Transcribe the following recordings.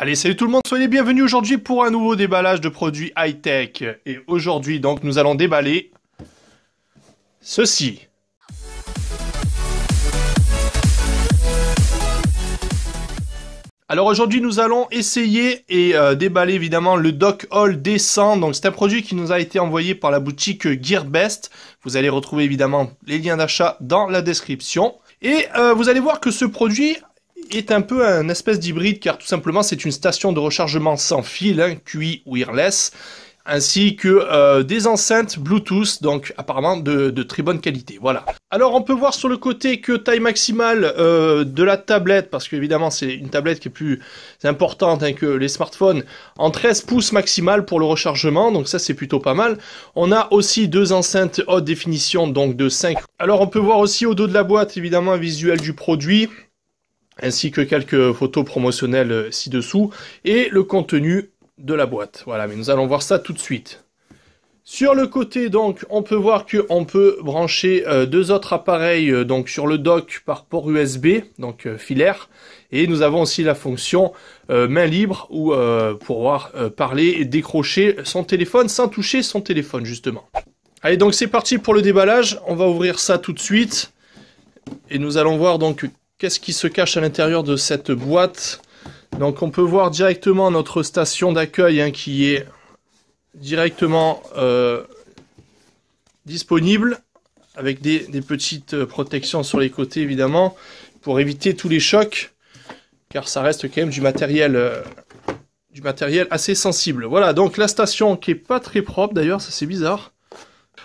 Allez, salut tout le monde, soyez bienvenus aujourd'hui pour un nouveau déballage de produits high-tech. Et aujourd'hui, donc, nous allons déballer ceci. Alors aujourd'hui, nous allons essayer et euh, déballer évidemment le Dock Hall D100. Donc c'est un produit qui nous a été envoyé par la boutique GearBest. Vous allez retrouver évidemment les liens d'achat dans la description. Et euh, vous allez voir que ce produit est un peu un espèce d'hybride car tout simplement c'est une station de rechargement sans fil, hein, QI wireless, ainsi que euh, des enceintes Bluetooth, donc apparemment de, de, très bonne qualité. Voilà. Alors on peut voir sur le côté que taille maximale euh, de la tablette, parce qu'évidemment c'est une tablette qui est plus importante hein, que les smartphones, en 13 pouces maximale pour le rechargement, donc ça c'est plutôt pas mal. On a aussi deux enceintes haute définition, donc de 5. Alors on peut voir aussi au dos de la boîte évidemment un visuel du produit ainsi que quelques photos promotionnelles ci-dessous, et le contenu de la boîte. Voilà, mais nous allons voir ça tout de suite. Sur le côté, donc, on peut voir qu'on peut brancher euh, deux autres appareils euh, donc sur le dock par port USB, donc euh, filaire, et nous avons aussi la fonction main libre ou pouvoir parler et décrocher son téléphone sans toucher son téléphone justement. Allez, donc c'est parti pour le déballage. On va ouvrir ça tout de suite et nous allons voir donc Qu'est-ce qui se cache à l'intérieur de cette boîte Donc on peut voir directement notre station d'accueil hein, qui est directement euh, disponible avec des, petites euh, protections sur les côtés évidemment pour éviter tous les chocs car ça reste quand même du matériel euh, du matériel assez sensible. Voilà donc la station qui est pas très propre d'ailleurs ça c'est bizarre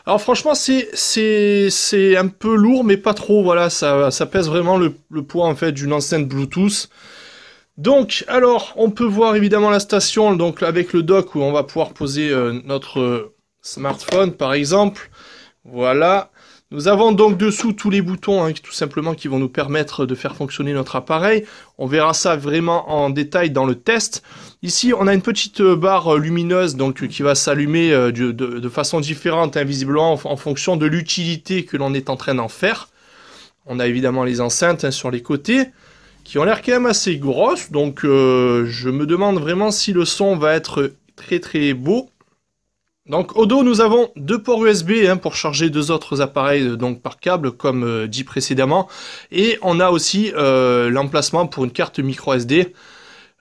alors franchement, c'est c'est c'est un peu lourd, mais pas trop. Voilà, ça ça pèse vraiment le, poids en fait d'une enceinte Bluetooth. Donc, alors, on peut voir évidemment la station, donc avec le dock où on va pouvoir poser euh, notre euh, smartphone, par exemple. Voilà. Nous avons donc dessous tous les boutons hein, tout simplement qui vont nous permettre de faire fonctionner notre appareil. On verra ça vraiment en détail dans le test. Ici, on a une petite barre lumineuse donc qui va s'allumer euh, de, façon différente, invisiblement, en, fonction de l'utilité que l'on est en train d'en faire. On a évidemment les enceintes hein, sur les côtés qui ont l'air quand même assez grosses. Donc euh, je me demande vraiment si le son va être très très beau. Donc au dos, nous avons deux ports USB hein, pour charger deux autres appareils euh, donc par câble, comme euh, dit précédemment. Et on a aussi euh, l'emplacement pour une carte micro SD.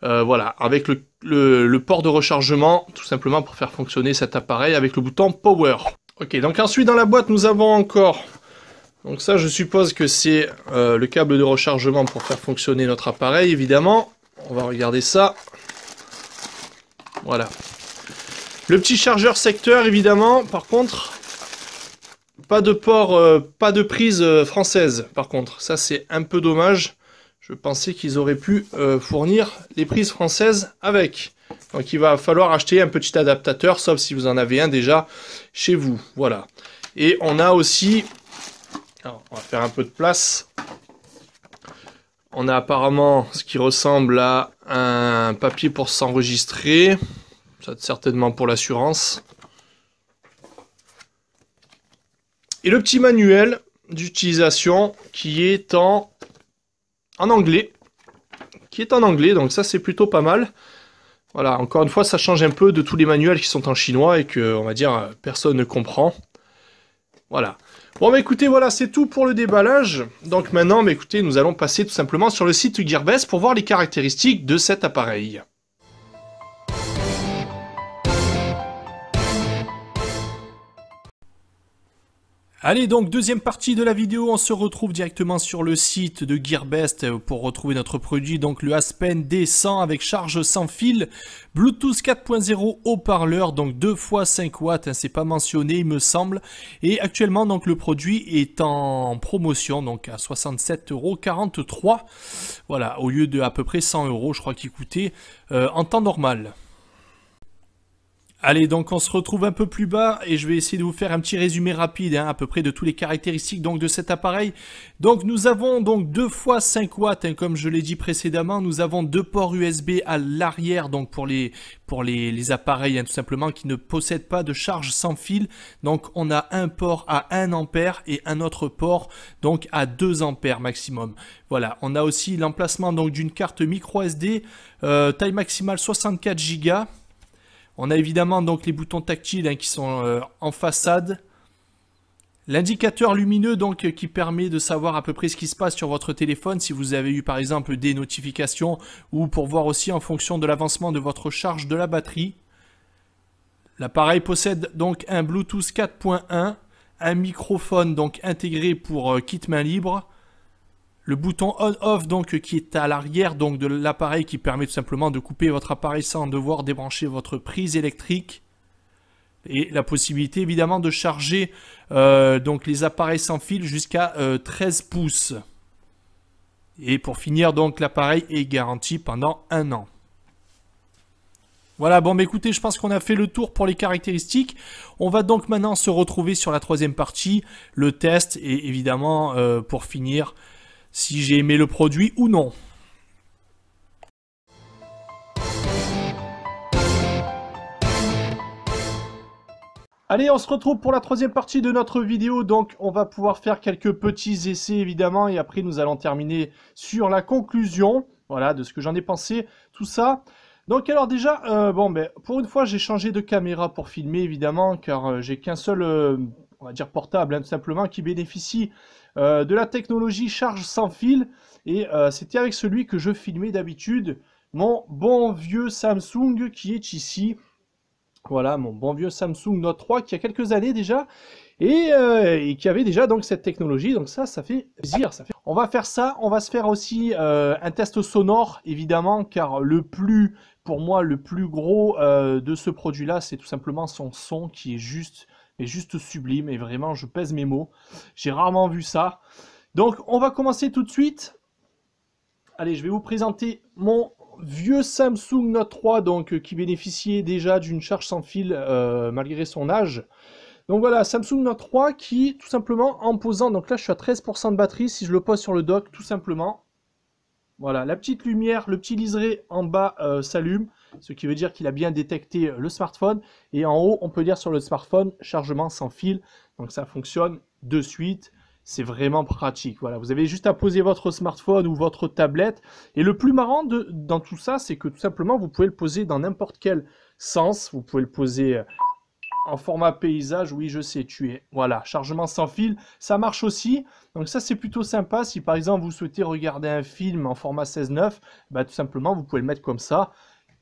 voilà, avec le, le, port de rechargement, tout simplement pour faire fonctionner cet appareil avec le bouton Power. Ok, donc ensuite dans la boîte, nous avons encore... Donc ça, je suppose que c'est le câble de rechargement pour faire fonctionner notre appareil, évidemment. On va regarder ça. Voilà, le petit chargeur secteur, évidemment. Par contre, pas de port, euh, pas de prise euh, française. Par contre, ça c'est un peu dommage. Je pensais qu'ils auraient pu euh, fournir les prises françaises avec. Donc il va falloir acheter un petit adaptateur, sauf si vous en avez un déjà chez vous. Voilà. Et on a aussi... on va faire un peu de place. On a apparemment ce qui ressemble à un papier pour s'enregistrer. Ça, certainement pour l'assurance. Et le petit manuel d'utilisation qui est en, anglais. Qui est en anglais, donc ça c'est plutôt pas mal. Voilà, encore une fois, ça change un peu de tous les manuels qui sont en chinois et que, on va dire, personne ne comprend. Voilà. Bon, bah écoutez, voilà, c'est tout pour le déballage. Donc maintenant, écoutez, nous allons passer tout simplement sur le site Gearbest pour voir les caractéristiques de cet appareil. Allez donc deuxième partie de la vidéo, on se retrouve directement sur le site de Gearbest pour retrouver notre produit, donc le Aspen D100 avec charge sans fil, Bluetooth 4.0 haut-parleur, donc 2 x 5 watts, hein, c'est pas mentionné il me semble, et actuellement donc le produit est en promotion donc à 67,43€, voilà au lieu de à peu près 100€ je crois qu'il coûtait euh, en temps normal. Allez, donc on se retrouve un peu plus bas et je vais essayer de vous faire un petit résumé rapide hein, à peu près de toutes les caractéristiques donc de cet appareil. Donc nous avons donc 2 fois 5 watts hein, comme je l'ai dit précédemment, nous avons deux ports USB à l'arrière donc pour les pour les, appareils hein, tout simplement qui ne possèdent pas de charge sans fil. Donc on a un port à 1 ampère et un autre port donc à 2 ampères maximum. Voilà, on a aussi l'emplacement donc d'une carte micro SD euh, taille maximale 64 Go on a évidemment donc les boutons tactiles hein, qui sont euh, en façade. L'indicateur lumineux donc qui permet de savoir à peu près ce qui se passe sur votre téléphone si vous avez eu par exemple des notifications ou pour voir aussi en fonction de l'avancement de votre charge de la batterie. L'appareil possède donc un Bluetooth 4.1, un microphone donc intégré pour euh, kit main libre, le bouton on-off donc qui est à l'arrière donc de l'appareil qui permet tout simplement de couper votre appareil sans devoir débrancher votre prise électrique et la possibilité évidemment de charger euh, donc les appareils sans fil jusqu'à 13 euh, pouces. Et pour finir donc l'appareil est garanti pendant un an. Voilà, bon mais bah, écoutez, je pense qu'on a fait le tour pour les caractéristiques. On va donc maintenant se retrouver sur la troisième partie, le test et évidemment euh, pour finir si j'ai aimé le produit ou non. Allez, on se retrouve pour la troisième partie de notre vidéo. Donc, on va pouvoir faire quelques petits essais, évidemment. Et après, nous allons terminer sur la conclusion. Voilà, de ce que j'en ai pensé, tout ça. Donc, alors déjà, euh, bon, ben, pour une fois, j'ai changé de caméra pour filmer, évidemment, car euh, j'ai qu'un seul, euh, on va dire portable, hein, tout simplement, qui bénéficie euh, de la technologie charge sans fil. Et euh, c'était avec celui que je filmais d'habitude, mon bon vieux Samsung qui est ici. Voilà, mon bon vieux Samsung Note 3 qui a quelques années déjà euh, et, qui avait déjà donc cette technologie. Donc ça, ça fait plaisir. Ça fait... On va faire ça. On va se faire aussi un test sonore, évidemment, car le plus, pour moi, le plus gros de ce produit-là, c'est tout simplement son son qui est juste est juste sublime et vraiment je pèse mes mots. J'ai rarement vu ça. Donc on va commencer tout de suite. Allez, je vais vous présenter mon vieux Samsung Note 3 donc euh, qui bénéficiait déjà d'une charge sans fil euh, malgré son âge. Donc voilà, Samsung Note 3 qui tout simplement en posant, donc là je suis à 13% de batterie si je le pose sur le dock tout simplement. Voilà, la petite lumière, le petit liseré en bas euh, s'allume ce qui veut dire qu'il a bien détecté le smartphone. Et en haut, on peut lire sur le smartphone chargement sans fil. Donc ça fonctionne de suite. C'est vraiment pratique. Voilà, vous avez juste à poser votre smartphone ou votre tablette. Et le plus marrant dans tout ça, c'est que tout simplement, vous pouvez le poser dans n'importe quel sens. Vous pouvez le poser euh, en format paysage, oui, je sais, tu es. Voilà, chargement sans fil, ça marche aussi. Donc ça, c'est plutôt sympa. Si par exemple, vous souhaitez regarder un film en format 16.9, bah, tout simplement, vous pouvez le mettre comme ça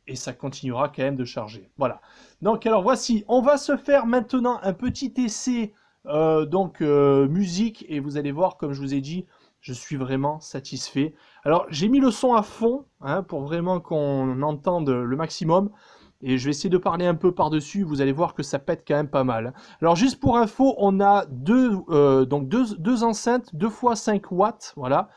et ça continuera quand même de charger. Voilà. Donc alors voici, on va se faire maintenant un petit essai euh, donc euh, musique et vous allez voir comme je vous ai dit, je suis vraiment satisfait. Alors j'ai mis le son à fond hein, pour vraiment qu'on entende le maximum. Et je vais essayer de parler un peu par-dessus, vous allez voir que ça pète quand même pas mal. Alors juste pour info, on a deux, euh, donc deux, deux enceintes, 2 x 5 watts, voilà.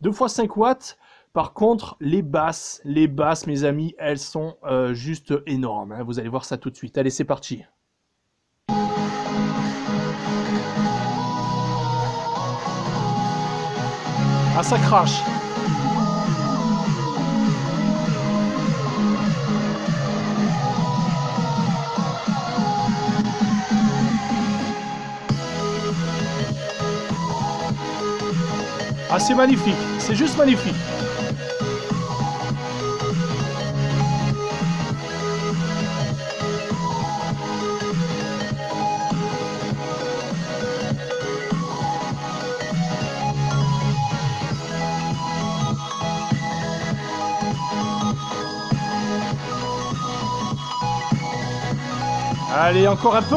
Deux fois 5 watts, par contre, les basses, les basses, mes amis, elles sont euh, juste énormes. Hein. Vous allez voir ça tout de suite. Allez, c'est parti. Ah, ça crache. Ah, c'est magnifique, c'est juste magnifique. Allez, encore un peu.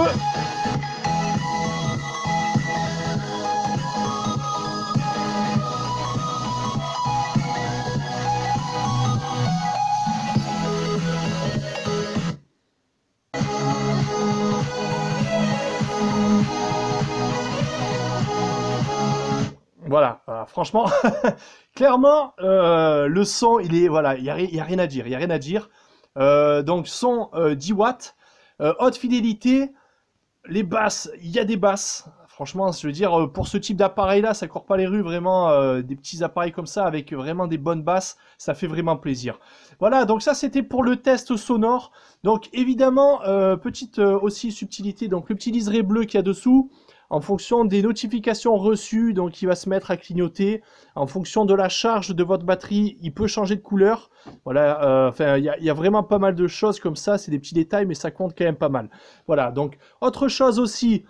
Voilà, euh, franchement, clairement, euh, le son, il est, voilà, il n'y a, rien à dire, il n'y a rien à dire. Euh, donc, son 10 watts, euh, haute fidélité, les basses, il y a des basses. Franchement, je veux dire, euh, pour ce type d'appareil-là, ça court pas les rues, vraiment, euh, des petits appareils comme ça, avec vraiment des bonnes basses, ça fait vraiment plaisir. Voilà, donc ça, c'était pour le test sonore. Donc, évidemment, petite aussi subtilité, donc le petit liseré bleu qu'il y a dessous, en fonction des notifications reçues, donc il va se mettre à clignoter. En fonction de la charge de votre batterie, il peut changer de couleur. Voilà, euh, enfin, il y, a vraiment pas mal de choses comme ça. C'est des petits détails, mais ça compte quand même pas mal. Voilà, donc autre chose aussi,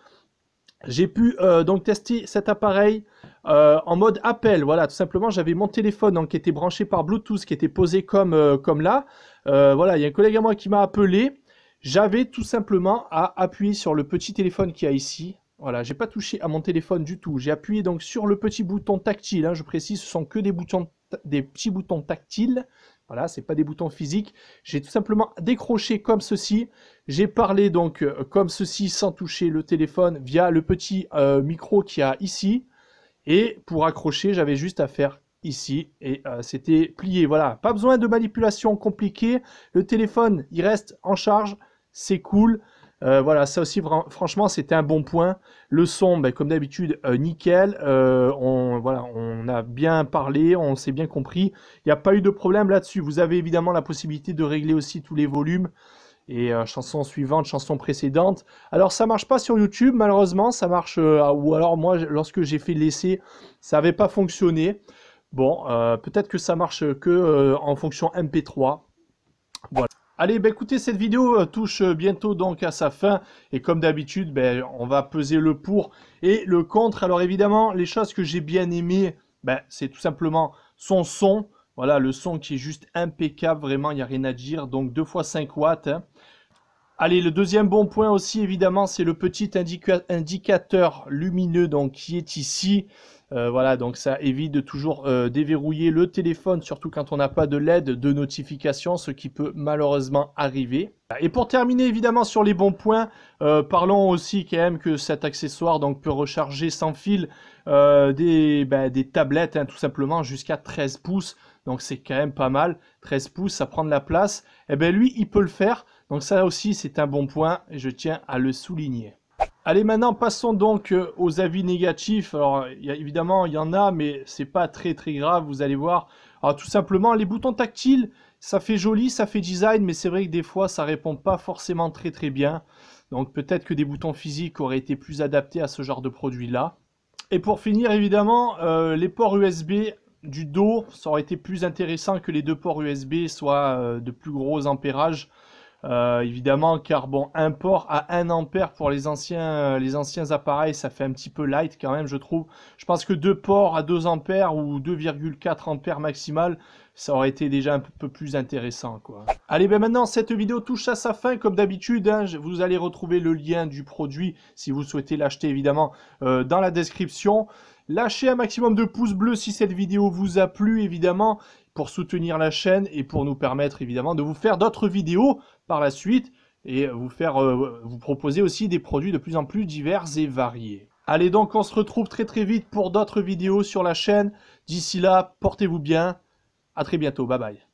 j'ai pu euh, donc tester cet appareil euh, en mode appel. Voilà, tout simplement, j'avais mon téléphone qui était branché par Bluetooth, qui était posé comme, comme là. voilà, il y a un collègue à moi qui m'a appelé. J'avais tout simplement à appuyer sur le petit téléphone qui a ici. Voilà, j'ai pas touché à mon téléphone du tout. J'ai appuyé donc sur le petit bouton tactile. Hein, je précise, ce sont que des, boutons, des petits boutons tactiles. Voilà, c'est pas des boutons physiques. J'ai tout simplement décroché comme ceci. J'ai parlé donc euh, comme ceci sans toucher le téléphone via le petit euh, micro qui a ici. Et pour accrocher, j'avais juste à faire ici et euh, c'était plié. Voilà, pas besoin de manipulation compliquée. Le téléphone, il reste en charge. C'est cool. Euh, voilà, ça aussi, franchement, c'était un bon point. Le son, ben, comme d'habitude, euh, nickel. Euh, on, on a bien parlé, on s'est bien compris. Il n'y a pas eu de problème là-dessus. Vous avez évidemment la possibilité de régler aussi tous les volumes. Et chanson suivante, chanson précédente. Alors ça marche pas sur YouTube, malheureusement, ça marche. ou alors moi, lorsque j'ai fait l'essai, ça n'avait pas fonctionné. Bon, peut-être que ça marche que en fonction MP3. Voilà. Allez, bah, écoutez, cette vidéo euh, touche euh, bientôt donc à sa fin. Et comme d'habitude, bah, on va peser le pour et le contre. Alors évidemment, les choses que j'ai bien aimées, bah, c'est tout simplement son son. Voilà, le son qui est juste impeccable, vraiment, il n'y a rien à dire. Donc 2 x 5 watts. Hein. Allez, le deuxième bon point aussi, évidemment, c'est le petit indicateur lumineux donc, qui est ici. Euh, voilà, donc ça évite de toujours euh, déverrouiller le téléphone, surtout quand on n'a pas de LED de notification, ce qui peut malheureusement arriver. Et pour terminer évidemment sur les bons points, euh, parlons aussi quand même que cet accessoire donc, peut recharger sans fil ben, des, tablettes hein, tout simplement jusqu'à 13 pouces. Donc c'est quand même pas mal, 13 pouces, ça prend de la place. Et eh bien lui, il peut le faire. Donc ça aussi, c'est un bon point et je tiens à le souligner. Allez, maintenant, passons donc euh, aux avis négatifs. Alors, évidemment, il y en a, mais ce n'est pas très très grave, vous allez voir. Alors, tout simplement, les boutons tactiles, ça fait joli, ça fait design, mais c'est vrai que des fois, ça répond pas forcément très très bien. Donc, peut-être que des boutons physiques auraient été plus adaptés à ce genre de produit-là. Et pour finir, évidemment, euh, les ports USB du dos, ça aurait été plus intéressant que les deux ports USB soient euh, de plus gros ampérages. Euh, évidemment, car bon, un port à 1 ampère pour les anciens, euh, les anciens appareils, ça fait un petit peu light quand même, je trouve. Je pense que deux ports à 2 ampères ou 2,4 ampères maximal, ça aurait été déjà un peu plus intéressant quoi. Allez ben maintenant cette vidéo touche à sa fin comme d'habitude hein, vous allez retrouver le lien du produit si vous souhaitez l'acheter évidemment euh, dans la description. Lâchez un maximum de pouces bleus si cette vidéo vous a plu évidemment pour soutenir la chaîne et pour nous permettre évidemment de vous faire d'autres vidéos par la suite et vous faire euh, vous proposer aussi des produits de plus en plus divers et variés. Allez donc on se retrouve très très vite pour d'autres vidéos sur la chaîne. D'ici là, portez-vous bien. À très bientôt. Bye bye.